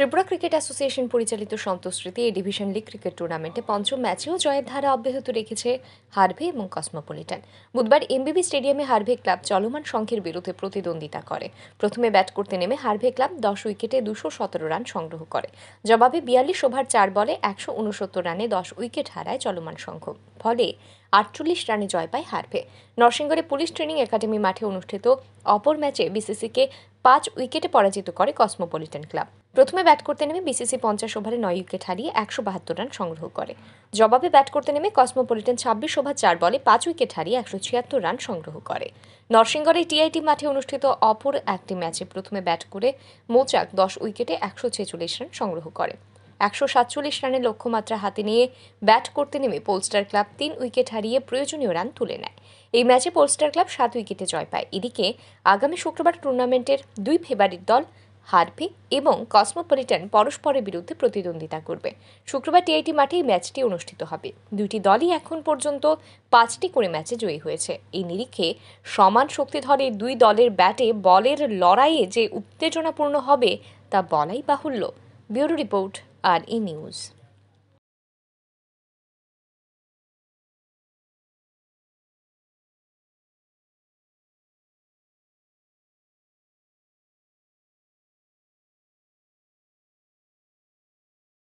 Tripura cricket association পরিচালিত সন্তোষস্মৃতি এই division league cricket টুর্নামেন্টে পঞ্চম ম্যাচেও জয়ের ধারা অব্যাহত রেখেছে হারভে এবং কসমোপলিটান বুধবার এমবিবি স্টেডিয়ামে হারভে ক্লাব চলমান সংঘের বিরুদ্ধে প্রতিদ্বন্দ্বিতা করে প্রথমে ব্যাট করতে নেমে হারভে ক্লাব দশ উইকেটে দুশো সতেরো রান সংগ্রহ করে জবাবে বিয়াল্লিশ ওভার চার বলে একশো উনসত্তর রানে দশ উইকেট হারায় চলমান সংঘ ফলে আটচল্লিশ রানে জয় পায় হারভে নরসিংগড়ে পুলিশ ট্রেনিং একাডেমি মাঠে অনুষ্ঠিত অপর ম্যাচে বিসিসিকে পাঁচ উইকেটে পরাজিত করে কসমোপলিটন ক্লাব প্রথমে ব্যাট করতে নেমে বিসিসি পঞ্চাশ ওভারে নয় উইকেট হারিয়ে একশো বাহাত্তর রান সংগ্রহ করে জবাবে ব্যাট করতে নেমে কসমোপলিটন ছাব্বিশ ওভার চার বলে পাঁচ উইকেট হারিয়ে একশো ছিয়াত্তর রান সংগ্রহ করে নরসিংগড়ের টিআইটি মাঠে অনুষ্ঠিত অপর একটি ম্যাচে প্রথমে ব্যাট করে মোচাক দশ উইকেটে একশো ছেচল্লিশ রান সংগ্রহ করে একশো সাতচল্লিশ রানের লক্ষ্যমাত্রা হাতে নিয়ে ব্যাট করতে নেমে পোলস্টার ক্লাব তিন উইকেট হারিয়ে প্রয়োজনীয় রান তুলে নেয় এই ম্যাচে পোলস্টার ক্লাব সাত উইকেটে জয় পায় এদিকে আগামী শুক্রবার টুর্নামেন্টের দুই ফেভারিট দল হারভি এবং কসমোপলিটন পরস্পরের বিরুদ্ধে প্রতিদ্বন্দ্বিতা করবে শুক্রবার টিআইটি মাঠে এই ম্যাচটি অনুষ্ঠিত হবে দুইটি দলই এখন পর্যন্ত পাঁচটি করে ম্যাচে জয়ী হয়েছে এই নিরিখে সমান শক্তিধরে দুই দলের ব্যাটে বলের লড়াইয়ে যে উত্তেজনাপূর্ণ হবে তা বলাই বাহুল্য bureau report are in use.